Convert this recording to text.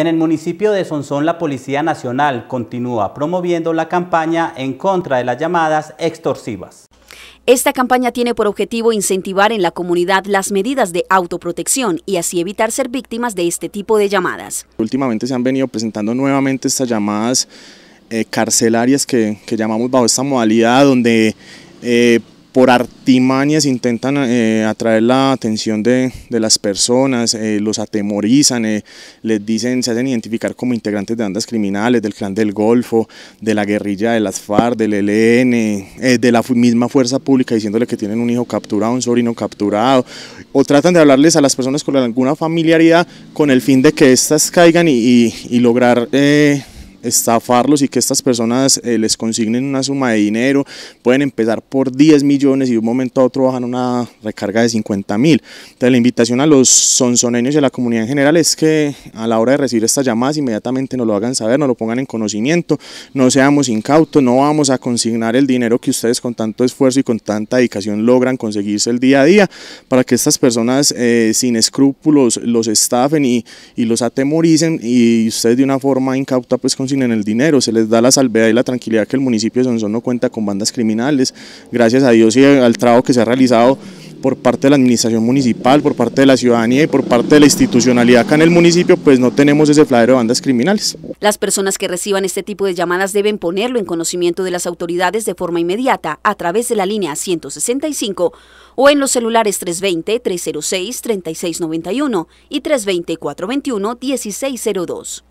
En el municipio de Sonsón, la Policía Nacional continúa promoviendo la campaña en contra de las llamadas extorsivas. Esta campaña tiene por objetivo incentivar en la comunidad las medidas de autoprotección y así evitar ser víctimas de este tipo de llamadas. Últimamente se han venido presentando nuevamente estas llamadas eh, carcelarias que, llamamos bajo esta modalidad donde... Eh, por artimañas intentan eh, atraer la atención de, las personas, eh, los atemorizan, eh, les dicen, se hacen identificar como integrantes de bandas criminales, del clan del Golfo, de la guerrilla de las FARC, del ELN, de la misma fuerza pública diciéndole que tienen un hijo capturado, un sobrino capturado, o tratan de hablarles a las personas con alguna familiaridad con el fin de que éstas caigan y, y, y lograr estafarlos y que estas personas eh, les consignen una suma de dinero, pueden empezar por 10 millones y de un momento a otro bajan una recarga de 50 mil. Entonces la invitación a los sonsoneños y a la comunidad en general es que a la hora de recibir estas llamadas inmediatamente nos lo hagan saber, nos lo pongan en conocimiento, no seamos incautos, no vamos a consignar el dinero que ustedes con tanto esfuerzo y con tanta dedicación logran conseguirse el día a día para que estas personas eh, sin escrúpulos los estafen y, y los atemoricen y ustedes de una forma incauta pues con en el dinero, se les da la salvedad y la tranquilidad que el municipio de Sonsón no cuenta con bandas criminales, gracias a Dios y al trabajo que se ha realizado por parte de la administración municipal, por parte de la ciudadanía y por parte de la institucionalidad acá en el municipio, pues no tenemos ese flagero de bandas criminales. Las personas que reciban este tipo de llamadas deben ponerlo en conocimiento de las autoridades de forma inmediata a través de la línea 165 o en los celulares 320-306-3691 y 320-421-1602.